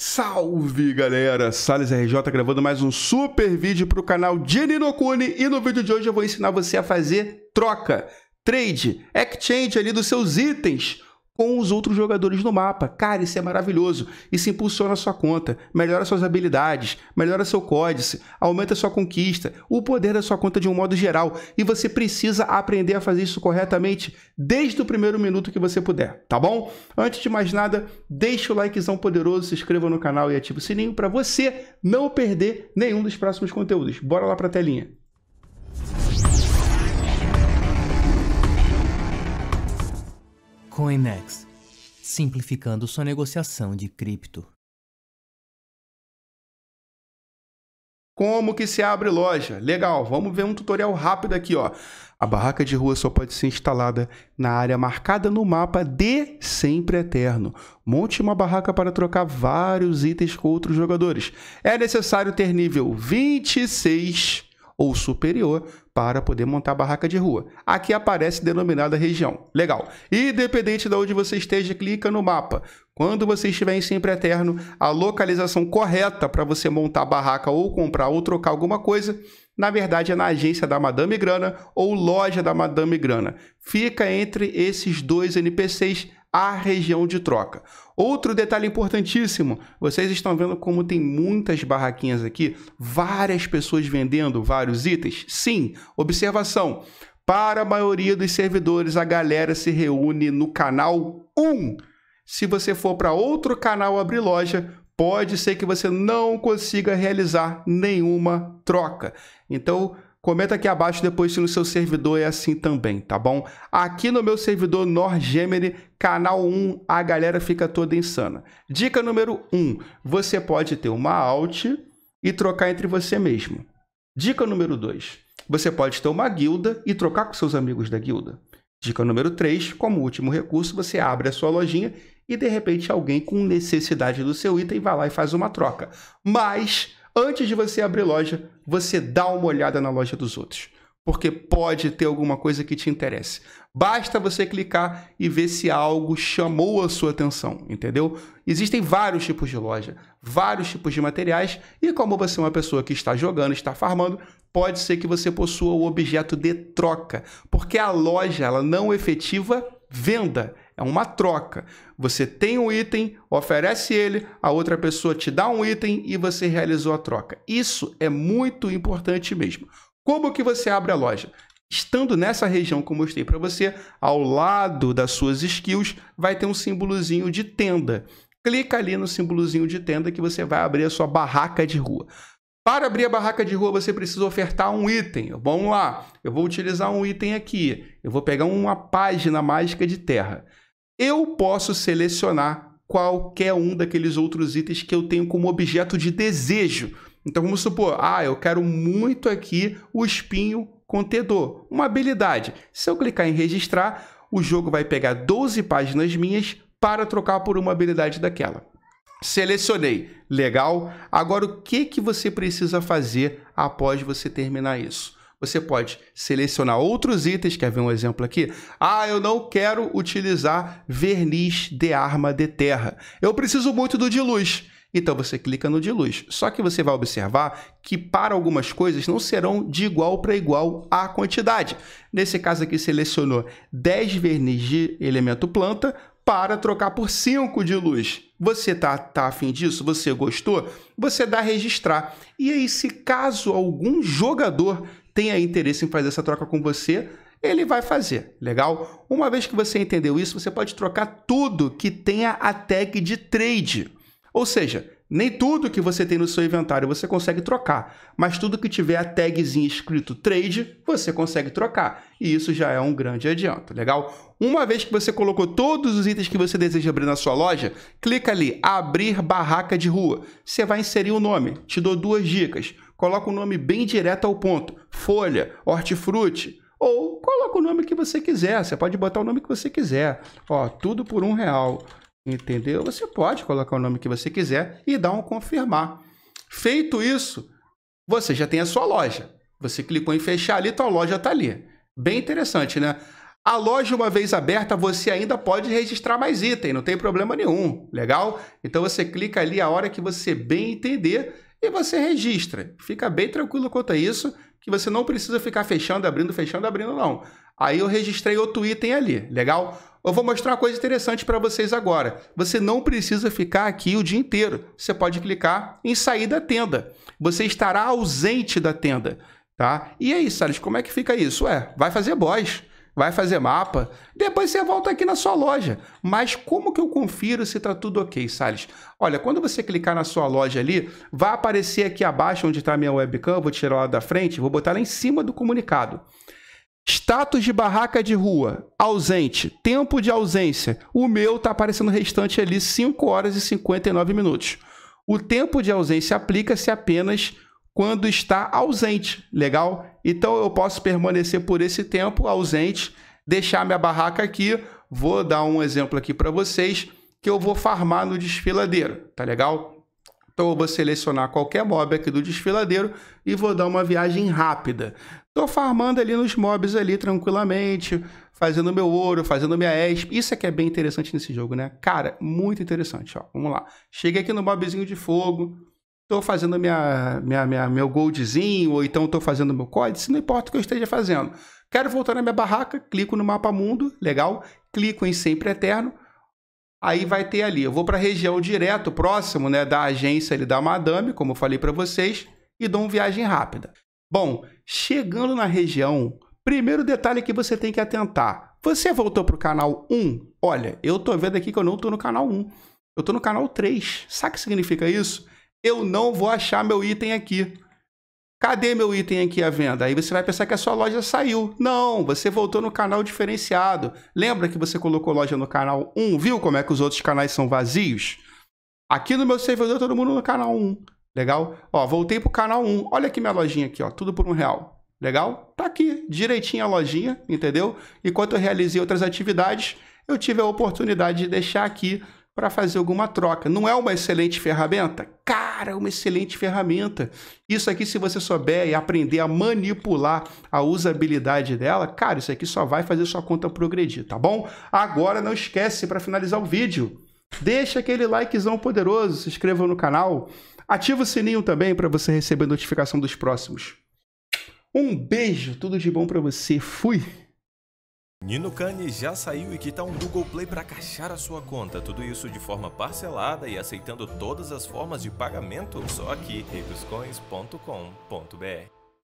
Salve galera, Sales RJ gravando mais um super vídeo para o canal de Ninokuni e no vídeo de hoje eu vou ensinar você a fazer troca, trade, exchange ali dos seus itens com os outros jogadores no mapa. Cara, isso é maravilhoso. Isso impulsiona a sua conta, melhora suas habilidades, melhora seu códice, aumenta sua conquista, o poder da sua conta de um modo geral. E você precisa aprender a fazer isso corretamente desde o primeiro minuto que você puder, tá bom? Antes de mais nada, deixa o likezão poderoso, se inscreva no canal e ative o sininho para você não perder nenhum dos próximos conteúdos. Bora lá para a telinha. CoinEx simplificando sua negociação de cripto. Como que se abre loja? Legal, vamos ver um tutorial rápido aqui, ó. A barraca de rua só pode ser instalada na área marcada no mapa de Sempre Eterno. Monte uma barraca para trocar vários itens com outros jogadores. É necessário ter nível 26 ou superior para poder montar barraca de rua. Aqui aparece denominada região. Legal. Independente de onde você esteja, clica no mapa. Quando você estiver em Sempre Eterno, a localização correta para você montar barraca ou comprar ou trocar alguma coisa, na verdade é na agência da Madame Grana ou loja da Madame Grana. Fica entre esses dois NPCs a região de troca. Outro detalhe importantíssimo: vocês estão vendo como tem muitas barraquinhas aqui, várias pessoas vendendo vários itens? Sim, observação. Para a maioria dos servidores, a galera se reúne no canal 1. Se você for para outro canal abrir loja, pode ser que você não consiga realizar nenhuma troca. Então, Comenta aqui abaixo depois se no seu servidor é assim também, tá bom? Aqui no meu servidor Norgemini, canal 1, a galera fica toda insana. Dica número 1, você pode ter uma alt e trocar entre você mesmo. Dica número 2, você pode ter uma guilda e trocar com seus amigos da guilda. Dica número 3, como último recurso, você abre a sua lojinha e de repente alguém com necessidade do seu item vai lá e faz uma troca. Mas Antes de você abrir loja, você dá uma olhada na loja dos outros, porque pode ter alguma coisa que te interesse. Basta você clicar e ver se algo chamou a sua atenção, entendeu? Existem vários tipos de loja, vários tipos de materiais, e como você é uma pessoa que está jogando, está farmando, pode ser que você possua o objeto de troca, porque a loja ela não é efetiva venda é uma troca. Você tem um item, oferece ele, a outra pessoa te dá um item e você realizou a troca. Isso é muito importante mesmo. Como que você abre a loja? Estando nessa região que eu mostrei para você, ao lado das suas skills, vai ter um símbolozinho de tenda. Clica ali no símbolozinho de tenda que você vai abrir a sua barraca de rua. Para abrir a barraca de rua, você precisa ofertar um item. Vamos lá, eu vou utilizar um item aqui. Eu vou pegar uma página mágica de terra eu posso selecionar qualquer um daqueles outros itens que eu tenho como objeto de desejo. Então vamos supor, ah, eu quero muito aqui o espinho contedor, uma habilidade. Se eu clicar em registrar, o jogo vai pegar 12 páginas minhas para trocar por uma habilidade daquela. Selecionei, legal. Agora o que que você precisa fazer após você terminar isso? você pode selecionar outros itens. Quer ver um exemplo aqui? Ah, eu não quero utilizar verniz de arma de terra. Eu preciso muito do de luz. Então você clica no de luz. Só que você vai observar que para algumas coisas não serão de igual para igual a quantidade. Nesse caso aqui selecionou 10 verniz de elemento planta para trocar por 5 de luz. Você tá, tá afim disso? Você gostou? Você dá registrar. E aí, se caso algum jogador tenha interesse em fazer essa troca com você, ele vai fazer, legal? Uma vez que você entendeu isso, você pode trocar tudo que tenha a tag de trade. Ou seja, nem tudo que você tem no seu inventário você consegue trocar, mas tudo que tiver a tagzinha escrito trade, você consegue trocar. E isso já é um grande adianto, legal? Uma vez que você colocou todos os itens que você deseja abrir na sua loja, clica ali abrir barraca de rua. Você vai inserir o nome. Te dou duas dicas coloca um nome bem direto ao ponto: folha, hortifruti. Ou coloca o nome que você quiser. Você pode botar o nome que você quiser. Ó, tudo por um real. Entendeu? Você pode colocar o nome que você quiser e dar um confirmar. Feito isso, você já tem a sua loja. Você clicou em fechar ali, tua loja está ali. Bem interessante, né? A loja, uma vez aberta, você ainda pode registrar mais item, não tem problema nenhum, legal? Então você clica ali a hora que você bem entender e você registra. Fica bem tranquilo quanto a isso, que você não precisa ficar fechando, abrindo, fechando, abrindo, não. Aí eu registrei outro item ali, legal? Eu vou mostrar uma coisa interessante para vocês agora. Você não precisa ficar aqui o dia inteiro. Você pode clicar em sair da tenda. Você estará ausente da tenda, tá? E aí, Salles, como é que fica isso? É, vai fazer boss vai fazer mapa, depois você volta aqui na sua loja. Mas como que eu confiro se está tudo ok, Sales? Olha, quando você clicar na sua loja ali, vai aparecer aqui abaixo onde está a minha webcam, vou tirar lá da frente, vou botar lá em cima do comunicado. Status de barraca de rua, ausente, tempo de ausência. O meu está aparecendo restante ali 5 horas e 59 minutos. O tempo de ausência aplica-se apenas quando está ausente, legal? Então eu posso permanecer por esse tempo ausente, deixar minha barraca aqui. Vou dar um exemplo aqui para vocês que eu vou farmar no desfiladeiro, tá legal? Então eu vou selecionar qualquer mob aqui do desfiladeiro e vou dar uma viagem rápida. Tô farmando ali nos mobs ali tranquilamente, fazendo meu ouro, fazendo minha esp. Isso é que é bem interessante nesse jogo, né? Cara, muito interessante, ó. Vamos lá. Cheguei aqui no mobzinho de fogo, estou fazendo minha, minha, minha, meu goldzinho, ou então estou fazendo meu códice, não importa o que eu esteja fazendo. Quero voltar na minha barraca, clico no mapa mundo, legal, clico em sempre eterno, aí vai ter ali, eu vou para a região direto, próximo né, da agência ali da Madame, como eu falei para vocês, e dou uma viagem rápida. Bom, chegando na região, primeiro detalhe que você tem que atentar, você voltou para o canal 1? Olha, eu estou vendo aqui que eu não estou no canal 1, eu estou no canal 3. Sabe o que significa isso? eu não vou achar meu item aqui. Cadê meu item aqui à venda? Aí você vai pensar que a sua loja saiu. Não, você voltou no canal diferenciado. Lembra que você colocou loja no canal 1, viu como é que os outros canais são vazios? Aqui no meu servidor todo mundo no canal 1. Legal? Ó, voltei pro canal 1. Olha aqui minha lojinha aqui, ó, tudo por um real. Legal? Tá aqui, direitinho a lojinha, entendeu? Enquanto eu realizei outras atividades, eu tive a oportunidade de deixar aqui para fazer alguma troca. Não é uma excelente ferramenta? Cara, é uma excelente ferramenta. Isso aqui, se você souber e aprender a manipular a usabilidade dela, cara, isso aqui só vai fazer sua conta progredir, tá bom? Agora não esquece para finalizar o vídeo. Deixa aquele likezão poderoso, se inscreva no canal, ativa o sininho também para você receber notificação dos próximos. Um beijo, tudo de bom para você. Fui. Nino Kani já saiu e que tal um Google Play para caixar a sua conta? Tudo isso de forma parcelada e aceitando todas as formas de pagamento, só aqui redoscoins.com.br.